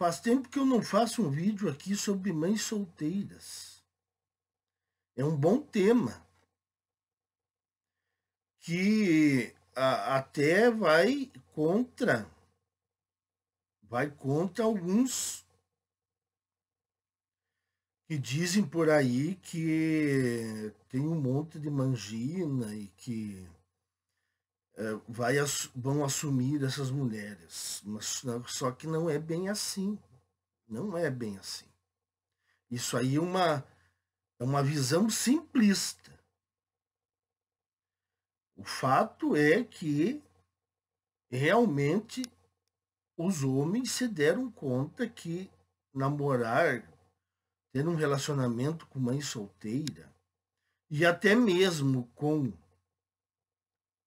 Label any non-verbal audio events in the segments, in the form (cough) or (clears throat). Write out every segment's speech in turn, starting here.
Faz tempo que eu não faço um vídeo aqui sobre mães solteiras. É um bom tema. Que a, até vai contra vai contra alguns que dizem por aí que tem um monte de mangina e que é, vai, vão assumir essas mulheres. Mas, só que não é bem assim. Não é bem assim. Isso aí é uma, é uma visão simplista. O fato é que realmente os homens se deram conta que namorar, ter um relacionamento com mãe solteira, e até mesmo com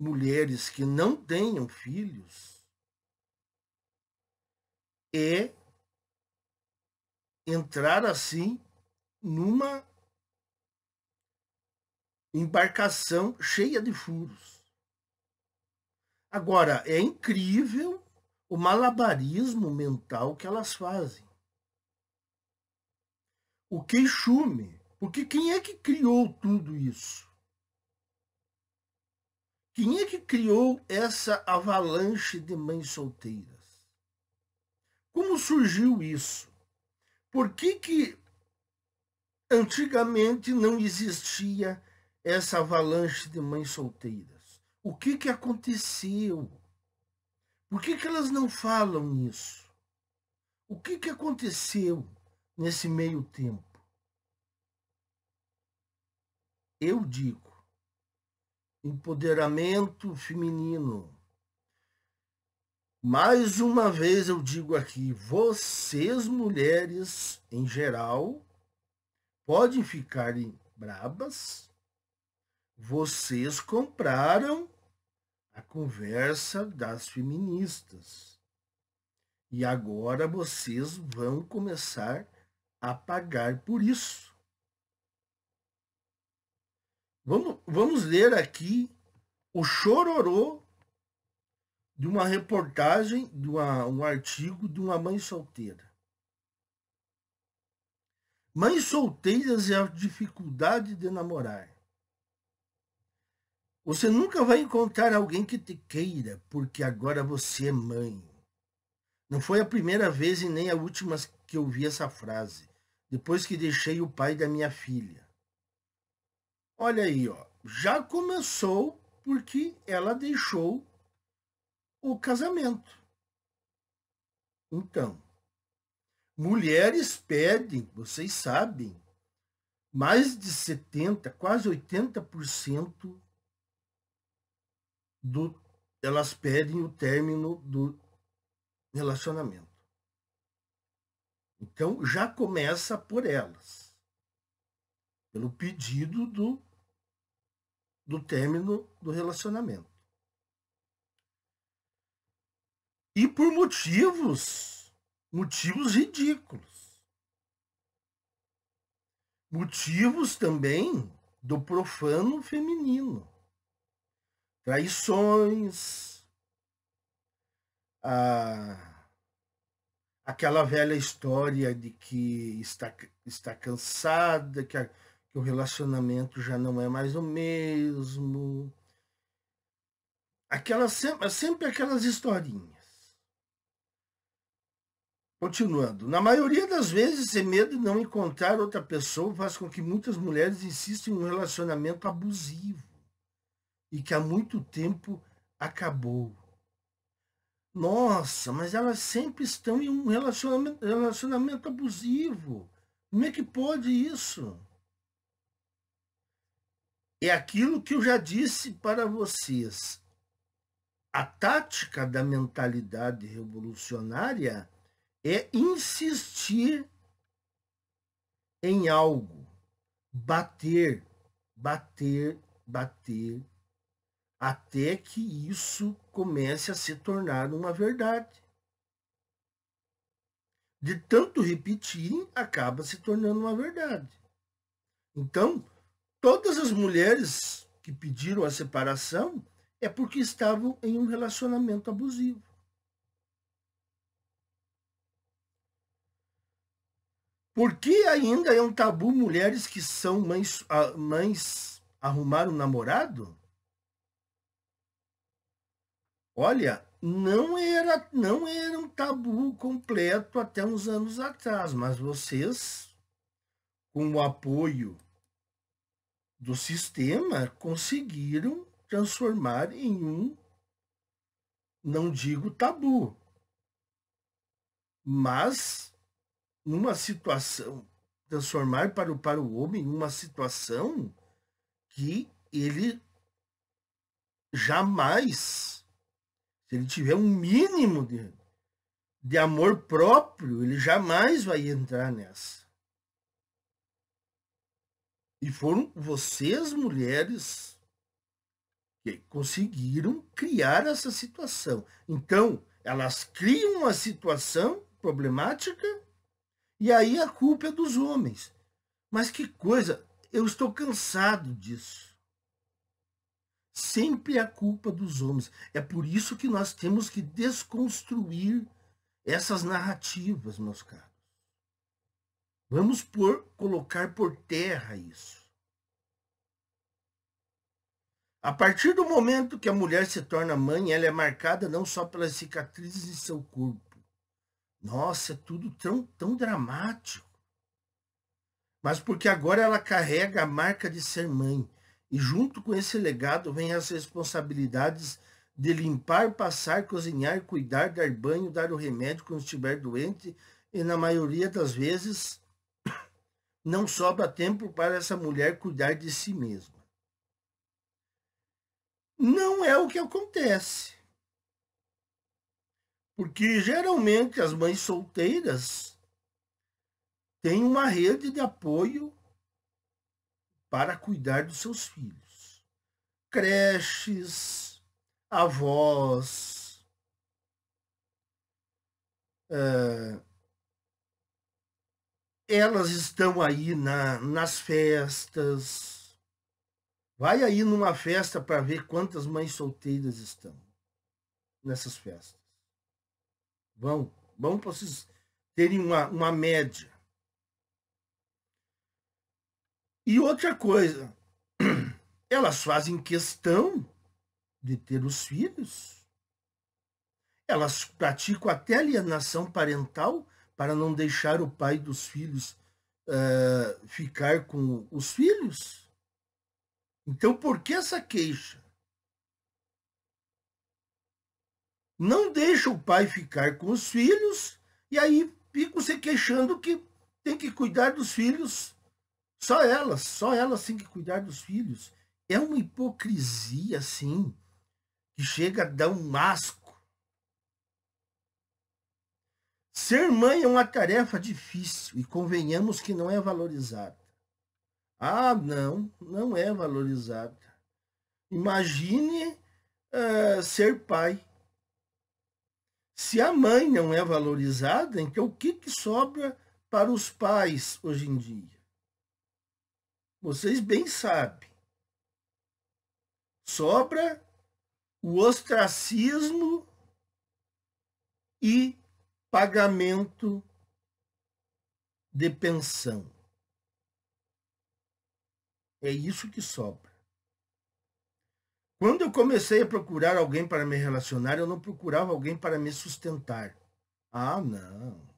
mulheres que não tenham filhos é entrar assim numa embarcação cheia de furos. Agora, é incrível o malabarismo mental que elas fazem. O queixume, porque quem é que criou tudo isso? Quem é que criou essa avalanche de mães solteiras? Como surgiu isso? Por que, que antigamente não existia essa avalanche de mães solteiras? O que, que aconteceu? Por que, que elas não falam isso? O que, que aconteceu nesse meio tempo? Eu digo, empoderamento feminino. Mais uma vez eu digo aqui, vocês mulheres em geral podem ficar brabas. Vocês compraram a conversa das feministas. E agora vocês vão começar a pagar por isso. Vamos, vamos ler aqui o chororô de uma reportagem, de uma, um artigo de uma mãe solteira. Mães solteiras e a dificuldade de namorar. Você nunca vai encontrar alguém que te queira, porque agora você é mãe. Não foi a primeira vez e nem a última que eu vi essa frase, depois que deixei o pai da minha filha. Olha aí, ó. Já começou porque ela deixou o casamento. Então, mulheres pedem, vocês sabem, mais de 70, quase 80% do elas pedem o término do relacionamento. Então já começa por elas, pelo pedido do do término do relacionamento. E por motivos, motivos ridículos. Motivos também do profano feminino. Traições, a, aquela velha história de que está, está cansada, que a, que o relacionamento já não é mais o mesmo. Aquelas, sempre, sempre aquelas historinhas. Continuando, na maioria das vezes, esse medo de não encontrar outra pessoa faz com que muitas mulheres insistam em um relacionamento abusivo e que há muito tempo acabou. Nossa, mas elas sempre estão em um relacionamento, relacionamento abusivo. Como é que pode isso? é aquilo que eu já disse para vocês. A tática da mentalidade revolucionária é insistir em algo, bater, bater, bater, até que isso comece a se tornar uma verdade. De tanto repetir, acaba se tornando uma verdade. Então, todas as mulheres que pediram a separação é porque estavam em um relacionamento abusivo. Por que ainda é um tabu mulheres que são mães, ah, mães arrumar um namorado? Olha, não era, não era um tabu completo até uns anos atrás, mas vocês, com o apoio do sistema conseguiram transformar em um, não digo tabu, mas numa situação, transformar para o, para o homem uma situação que ele jamais, se ele tiver um mínimo de, de amor próprio, ele jamais vai entrar nessa. E foram vocês, mulheres, que conseguiram criar essa situação. Então, elas criam uma situação problemática e aí a culpa é dos homens. Mas que coisa, eu estou cansado disso. Sempre é a culpa dos homens. É por isso que nós temos que desconstruir essas narrativas, meus caros. Vamos por colocar por terra isso. A partir do momento que a mulher se torna mãe, ela é marcada não só pelas cicatrizes em seu corpo. Nossa, é tudo tão, tão dramático. Mas porque agora ela carrega a marca de ser mãe. E junto com esse legado vem as responsabilidades de limpar, passar, cozinhar, cuidar, dar banho, dar o remédio quando estiver doente e, na maioria das vezes, não sobra tempo para essa mulher cuidar de si mesma. Não é o que acontece. Porque geralmente as mães solteiras têm uma rede de apoio para cuidar dos seus filhos. Creches, avós, uh, elas estão aí na, nas festas. Vai aí numa festa para ver quantas mães solteiras estão nessas festas. Vão, vão para vocês terem uma, uma média. E outra coisa, (clears throat) elas fazem questão de ter os filhos. Elas praticam até alienação parental para não deixar o pai dos filhos uh, ficar com os filhos? Então, por que essa queixa? Não deixa o pai ficar com os filhos e aí ficam se queixando que tem que cuidar dos filhos. Só elas, só elas têm que cuidar dos filhos. É uma hipocrisia, sim, que chega a dar um asco Ser mãe é uma tarefa difícil e convenhamos que não é valorizada. Ah, não, não é valorizada. Imagine uh, ser pai. Se a mãe não é valorizada, então o que, que sobra para os pais hoje em dia? Vocês bem sabem. Sobra o ostracismo e pagamento de pensão. É isso que sobra. Quando eu comecei a procurar alguém para me relacionar, eu não procurava alguém para me sustentar. Ah, não.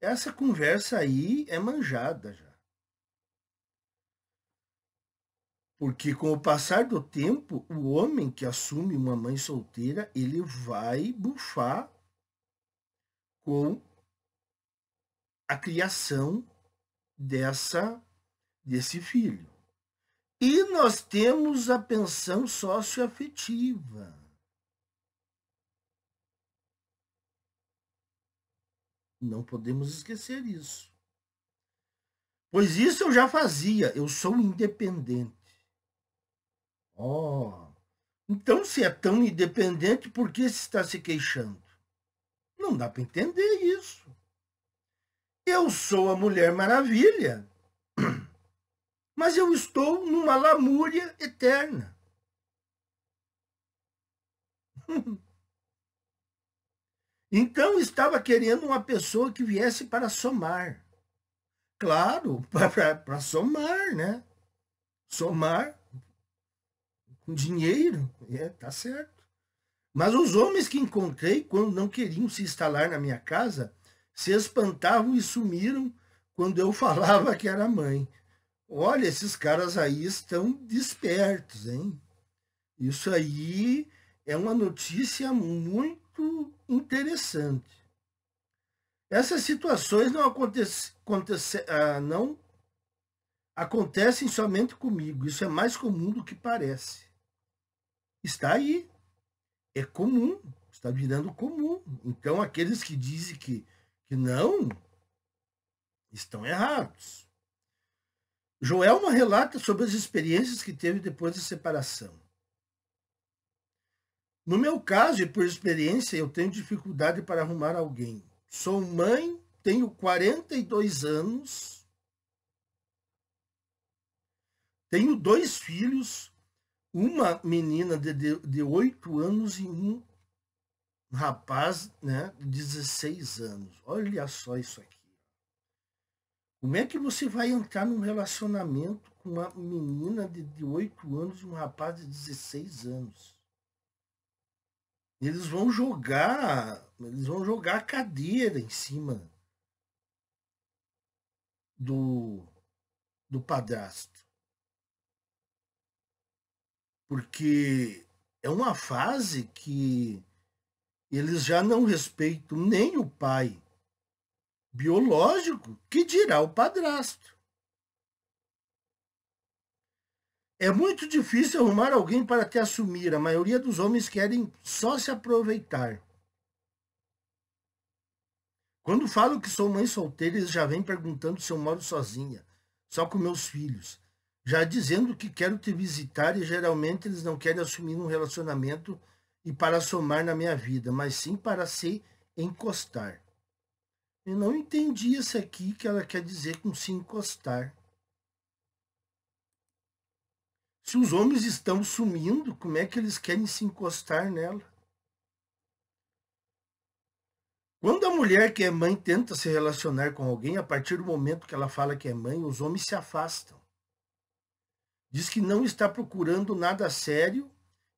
Essa conversa aí é manjada já. Porque com o passar do tempo, o homem que assume uma mãe solteira, ele vai bufar com a criação dessa desse filho. E nós temos a pensão socioafetiva. Não podemos esquecer isso. Pois isso eu já fazia, eu sou independente. Oh, então se é tão independente, por que se está se queixando? Não dá para entender isso. Eu sou a Mulher Maravilha, (clears throat) mas eu estou numa lamúria eterna. (laughs) Então estava querendo uma pessoa que viesse para somar. Claro, (laughs) para somar, né? Somar com dinheiro, é, tá certo. Mas os homens que encontrei quando não queriam se instalar na minha casa se espantavam e sumiram quando eu (laughs) falava que era mãe. Olha, esses caras aí estão despertos, hein? Isso aí é uma notícia muito interessante. Essas situações não, ah, não acontecem somente comigo, isso é mais comum do que parece. Está aí é comum, está virando comum. Então, aqueles que dizem que, que não, estão errados. Joelma relata sobre as experiências que teve depois da separação. No meu caso, e por experiência, eu tenho dificuldade para arrumar alguém. Sou mãe, tenho 42 anos, tenho dois filhos, uma menina de, de, de 8 anos e um rapaz né, de 16 anos. Olha só isso aqui. Como é que você vai entrar num relacionamento com uma menina de, de 8 anos e um rapaz de 16 anos? Eles vão jogar, eles vão jogar a cadeira em cima do, do padrasto porque é uma fase que eles já não respeitam nem o pai biológico, que dirá o padrasto. É muito difícil arrumar alguém para te assumir. A maioria dos homens querem só se aproveitar. Quando falo que sou mãe solteira, eles já vêm perguntando se eu moro sozinha, só com meus filhos já dizendo que quero te visitar e geralmente eles não querem assumir um relacionamento e para somar na minha vida, mas sim para se encostar. Eu não entendi isso aqui que ela quer dizer com se encostar. Se os homens estão sumindo, como é que eles querem se encostar nela? Quando a mulher que é mãe tenta se relacionar com alguém, a partir do momento que ela fala que é mãe, os homens se afastam. Diz que não está procurando nada sério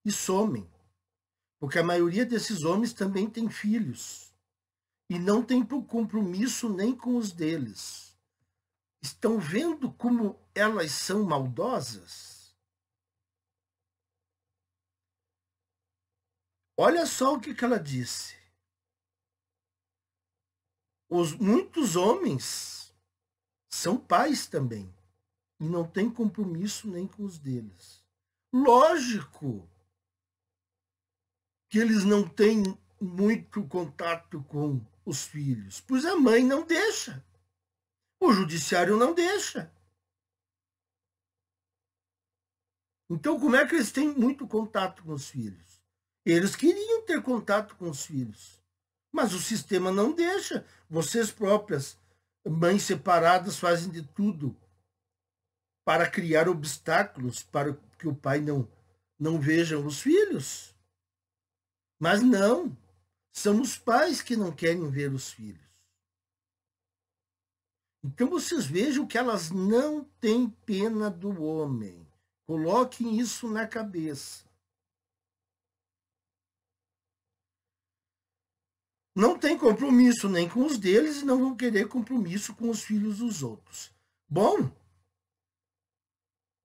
e somem, porque a maioria desses homens também tem filhos e não tem compromisso nem com os deles. Estão vendo como elas são maldosas? Olha só o que, que ela disse. Os, muitos homens são pais também e não tem compromisso nem com os deles. Lógico que eles não têm muito contato com os filhos, pois a mãe não deixa. O judiciário não deixa. Então, como é que eles têm muito contato com os filhos? Eles queriam ter contato com os filhos, mas o sistema não deixa. Vocês próprias, mães separadas, fazem de tudo para criar obstáculos para que o pai não, não veja os filhos. Mas não, são os pais que não querem ver os filhos. Então vocês vejam que elas não têm pena do homem. Coloquem isso na cabeça. Não tem compromisso nem com os deles e não vão querer compromisso com os filhos dos outros. Bom,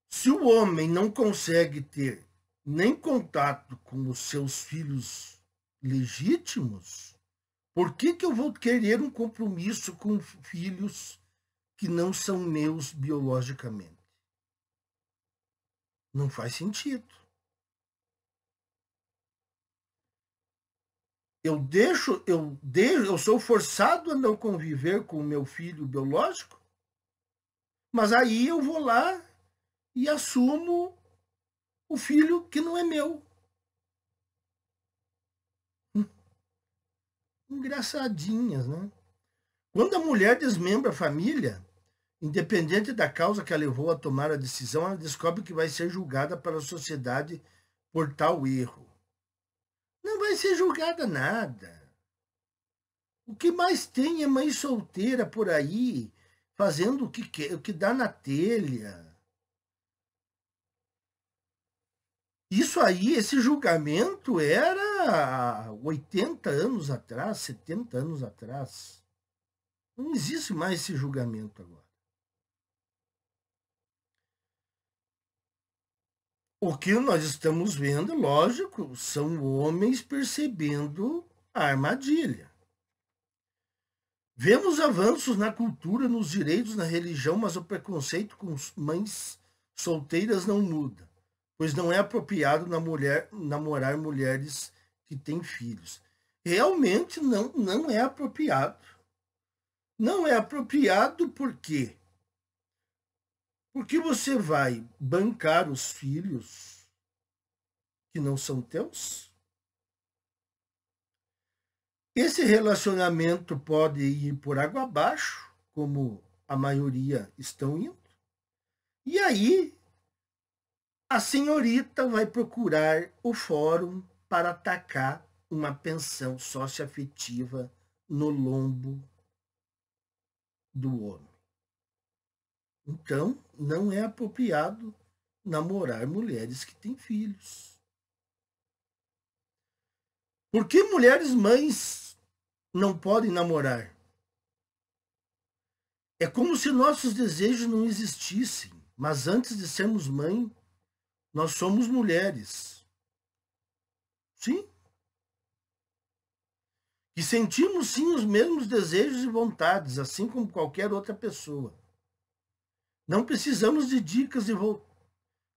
se o homem não consegue ter nem contato com os seus filhos legítimos, por que, que eu vou querer um compromisso com filhos que não são meus biologicamente? Não faz sentido. Eu deixo, eu deixo, eu sou forçado a não conviver com o meu filho biológico, mas aí eu vou lá e assumo o filho que não é meu. Hum. Engraçadinhas, né? Quando a mulher desmembra a família, independente da causa que a levou a tomar a decisão, ela descobre que vai ser julgada pela sociedade por tal erro. Não vai ser julgada nada. O que mais tem é mãe solteira por aí, fazendo o que, quer, o que dá na telha Isso aí, esse julgamento era 80 anos atrás, 70 anos atrás. Não existe mais esse julgamento agora. O que nós estamos vendo, lógico, são homens percebendo a armadilha. Vemos avanços na cultura, nos direitos, na religião, mas o preconceito com mães solteiras não muda pois não é apropriado na mulher, namorar mulheres que têm filhos. Realmente não, não é apropriado. Não é apropriado por quê? Porque você vai bancar os filhos que não são teus? Esse relacionamento pode ir por água abaixo, como a maioria estão indo. E aí a senhorita vai procurar o fórum para atacar uma pensão socioafetiva no lombo do homem. Então, não é apropriado namorar mulheres que têm filhos. Por que mulheres mães não podem namorar? É como se nossos desejos não existissem, mas antes de sermos mãe, nós somos mulheres. Sim. E sentimos sim os mesmos desejos e vontades, assim como qualquer outra pessoa. Não precisamos de dicas, de,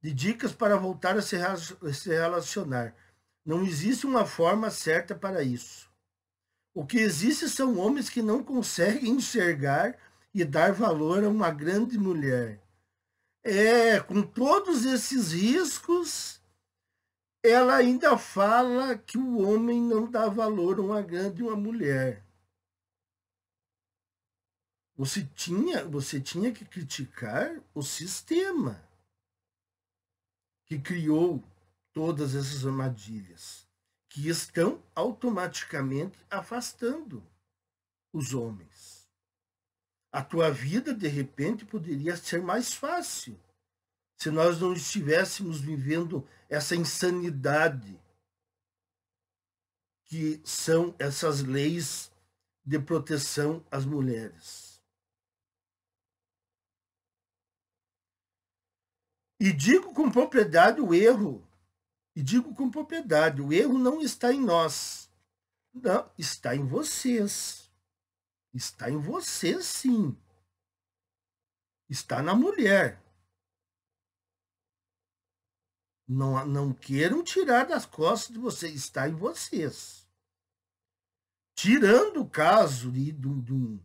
de dicas para voltar a se, a se relacionar. Não existe uma forma certa para isso. O que existe são homens que não conseguem enxergar e dar valor a uma grande mulher. É, com todos esses riscos, ela ainda fala que o homem não dá valor a uma grande uma mulher. Você tinha, você tinha que criticar o sistema que criou todas essas armadilhas, que estão automaticamente afastando os homens a tua vida, de repente, poderia ser mais fácil se nós não estivéssemos vivendo essa insanidade que são essas leis de proteção às mulheres. E digo com propriedade o erro, e digo com propriedade, o erro não está em nós, não, está em vocês. Está em você, sim. Está na mulher. Não, não queiram tirar das costas de vocês, está em vocês. Tirando o caso de, de, de,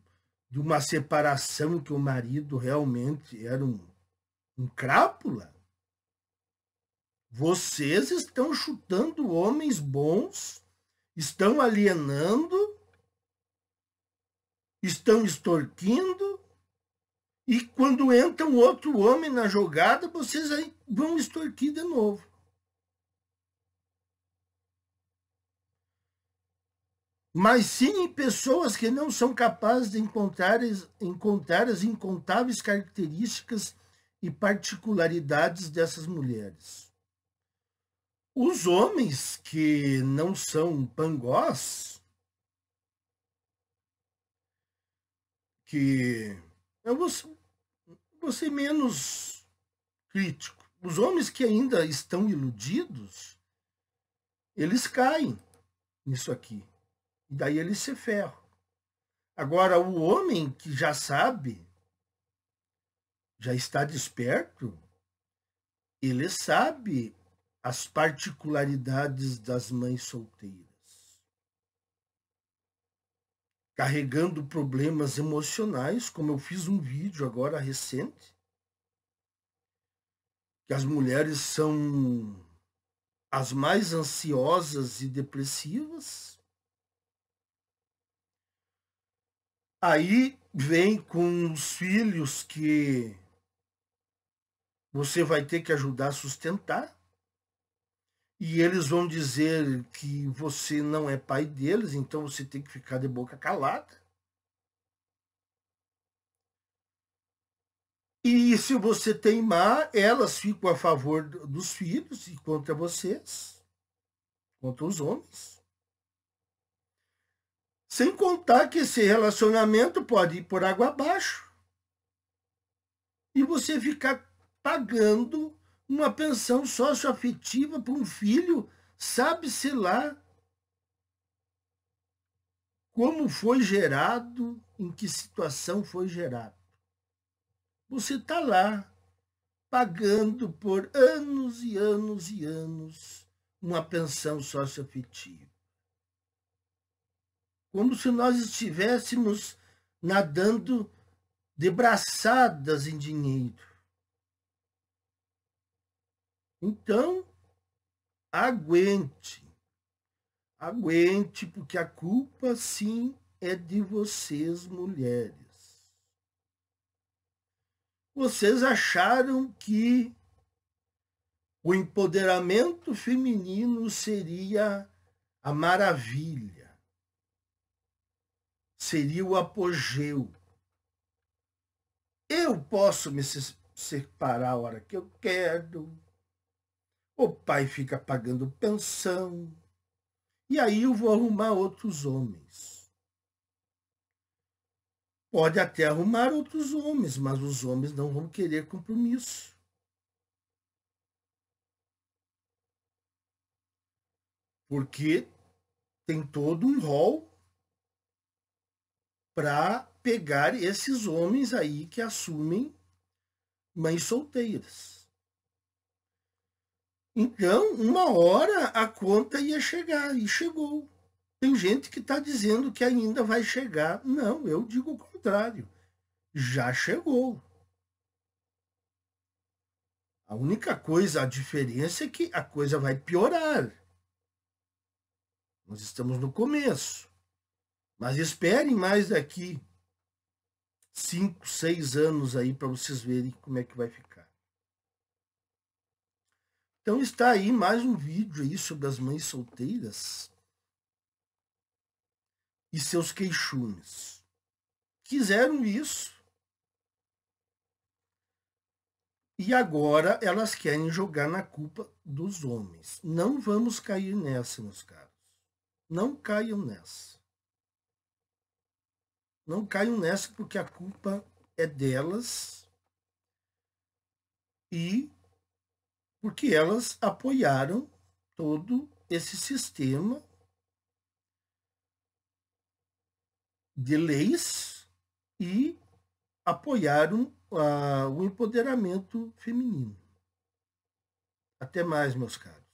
de uma separação que o marido realmente era um, um crápula, vocês estão chutando homens bons, estão alienando estão extorquindo, e quando entra um outro homem na jogada, vocês aí vão extorquir de novo. Mas sim em pessoas que não são capazes de encontrar, encontrar as incontáveis características e particularidades dessas mulheres. Os homens que não são pangós, que eu é vou, você ser menos crítico. Os homens que ainda estão iludidos, eles caem nisso aqui. E daí eles se ferram. Agora, o homem que já sabe, já está desperto, ele sabe as particularidades das mães solteiras. carregando problemas emocionais, como eu fiz um vídeo agora recente, que as mulheres são as mais ansiosas e depressivas. Aí vem com os filhos que você vai ter que ajudar a sustentar e eles vão dizer que você não é pai deles, então você tem que ficar de boca calada. E se você tem elas ficam a favor dos filhos e contra vocês, contra os homens. Sem contar que esse relacionamento pode ir por água abaixo e você ficar pagando uma pensão socioafetiva para um filho, sabe-se lá como foi gerado, em que situação foi gerado. Você está lá pagando por anos e anos e anos uma pensão socioafetiva. Como se nós estivéssemos nadando de braçadas em dinheiro. Então, aguente. Aguente, porque a culpa, sim, é de vocês, mulheres. Vocês acharam que o empoderamento feminino seria a maravilha, seria o apogeu. Eu posso me separar a hora que eu quero, o pai fica pagando pensão. E aí eu vou arrumar outros homens. Pode até arrumar outros homens, mas os homens não vão querer compromisso. Porque tem todo um rol para pegar esses homens aí que assumem mães solteiras. Então, uma hora a conta ia chegar e chegou. Tem gente que está dizendo que ainda vai chegar. Não, eu digo o contrário. Já chegou. A única coisa, a diferença é que a coisa vai piorar. Nós estamos no começo. Mas esperem mais daqui cinco, seis anos aí para vocês verem como é que vai ficar. Então está aí mais um vídeo aí sobre as mães solteiras e seus queixumes. Quiseram isso. E agora elas querem jogar na culpa dos homens. Não vamos cair nessa, meus caros. Não caiam nessa. Não caiam nessa porque a culpa é delas e porque elas apoiaram todo esse sistema de leis e apoiaram ah, o empoderamento feminino. Até mais, meus caros.